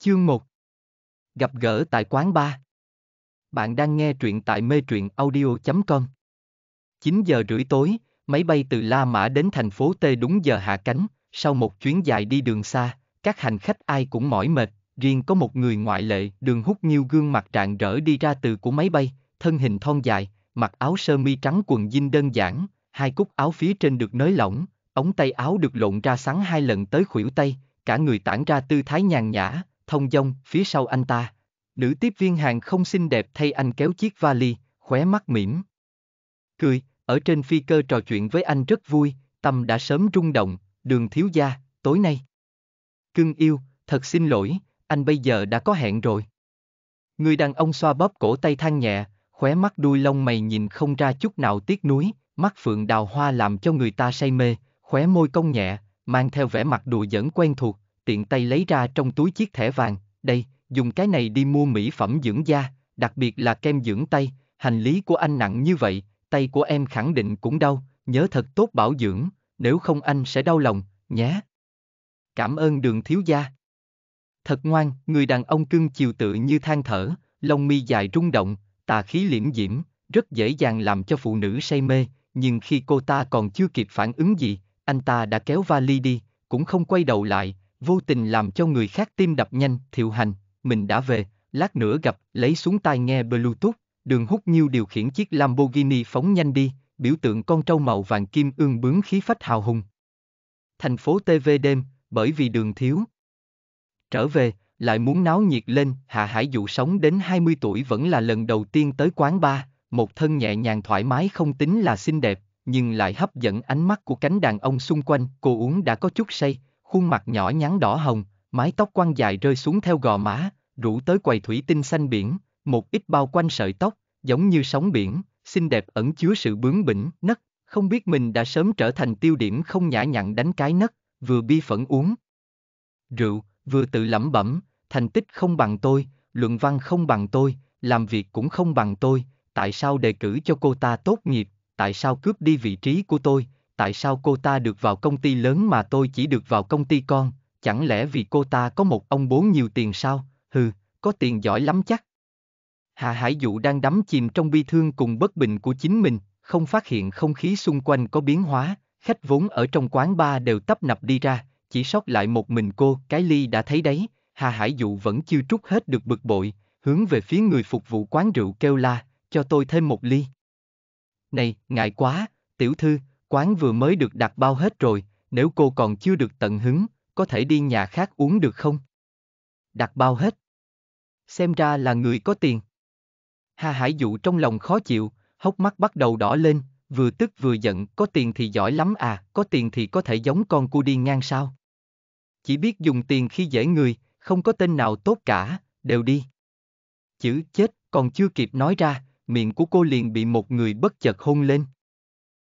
Chương 1 Gặp gỡ tại quán bar Bạn đang nghe truyện tại mê truyện audio.com 9 giờ rưỡi tối, máy bay từ La Mã đến thành phố T đúng giờ hạ cánh, sau một chuyến dài đi đường xa, các hành khách ai cũng mỏi mệt, riêng có một người ngoại lệ, đường hút nhiều gương mặt rạng rỡ đi ra từ của máy bay, thân hình thon dài, mặc áo sơ mi trắng quần jean đơn giản, hai cúc áo phía trên được nới lỏng, ống tay áo được lộn ra sắn hai lần tới khuỷu tay, cả người tản ra tư thái nhàn nhã, thông dong phía sau anh ta. Nữ tiếp viên hàng không xinh đẹp thay anh kéo chiếc vali, khóe mắt mỉm. Cười, ở trên phi cơ trò chuyện với anh rất vui, tâm đã sớm rung động, đường thiếu gia, tối nay. Cưng yêu, thật xin lỗi, anh bây giờ đã có hẹn rồi. Người đàn ông xoa bóp cổ tay than nhẹ, khóe mắt đuôi lông mày nhìn không ra chút nào tiếc nuối, mắt phượng đào hoa làm cho người ta say mê, khóe môi cong nhẹ, mang theo vẻ mặt đùa giỡn quen thuộc, tiện tay lấy ra trong túi chiếc thẻ vàng, đây, dùng cái này đi mua mỹ phẩm dưỡng da, đặc biệt là kem dưỡng tay, hành lý của anh nặng như vậy, tay của em khẳng định cũng đau, nhớ thật tốt bảo dưỡng, nếu không anh sẽ đau lòng, nhé. Cảm ơn đường thiếu gia. Thật ngoan, người đàn ông cưng chiều tự như than thở, lông mi dài rung động, tà khí liễm diễm, rất dễ dàng làm cho phụ nữ say mê, nhưng khi cô ta còn chưa kịp phản ứng gì, anh ta đã kéo vali đi, cũng không quay đầu lại, vô tình làm cho người khác tim đập nhanh, thiệu hành, mình đã về, lát nữa gặp, lấy xuống tai nghe Bluetooth, đường hút nhiêu điều khiển chiếc Lamborghini phóng nhanh đi, biểu tượng con trâu màu vàng kim ương bướng khí phách hào hùng. Thành phố TV đêm, bởi vì đường thiếu. Trở về, lại muốn náo nhiệt lên, Hạ Hải dụ sống đến 20 tuổi vẫn là lần đầu tiên tới quán bar, một thân nhẹ nhàng thoải mái không tính là xinh đẹp, nhưng lại hấp dẫn ánh mắt của cánh đàn ông xung quanh, cô uống đã có chút say, khuôn mặt nhỏ nhắn đỏ hồng, mái tóc quăn dài rơi xuống theo gò má, rủ tới quầy thủy tinh xanh biển, một ít bao quanh sợi tóc, giống như sóng biển, xinh đẹp ẩn chứa sự bướng bỉnh, nấc, không biết mình đã sớm trở thành tiêu điểm không nhã nhặn đánh cái nấc, vừa bi phẫn uống. Rượu, vừa tự lẩm bẩm, thành tích không bằng tôi, luận văn không bằng tôi, làm việc cũng không bằng tôi, tại sao đề cử cho cô ta tốt nghiệp, tại sao cướp đi vị trí của tôi, tại sao cô ta được vào công ty lớn mà tôi chỉ được vào công ty con, chẳng lẽ vì cô ta có một ông bố nhiều tiền sao, hừ, có tiền giỏi lắm chắc. Hà Hải Dụ đang đắm chìm trong bi thương cùng bất bình của chính mình, không phát hiện không khí xung quanh có biến hóa, khách vốn ở trong quán bar đều tấp nập đi ra, chỉ sót lại một mình cô, cái ly đã thấy đấy, Hà Hải Dụ vẫn chưa trút hết được bực bội, hướng về phía người phục vụ quán rượu kêu la, cho tôi thêm một ly. Này, ngại quá, tiểu thư, quán vừa mới được đặt bao hết rồi, nếu cô còn chưa được tận hứng, có thể đi nhà khác uống được không? Đặt bao hết. Xem ra là người có tiền. Hà Hải Dụ trong lòng khó chịu, hốc mắt bắt đầu đỏ lên, vừa tức vừa giận, có tiền thì giỏi lắm à, có tiền thì có thể giống con cu đi ngang sao? Chỉ biết dùng tiền khi dễ người, không có tên nào tốt cả, đều đi. Chữ chết còn chưa kịp nói ra, miệng của cô liền bị một người bất chợt hôn lên.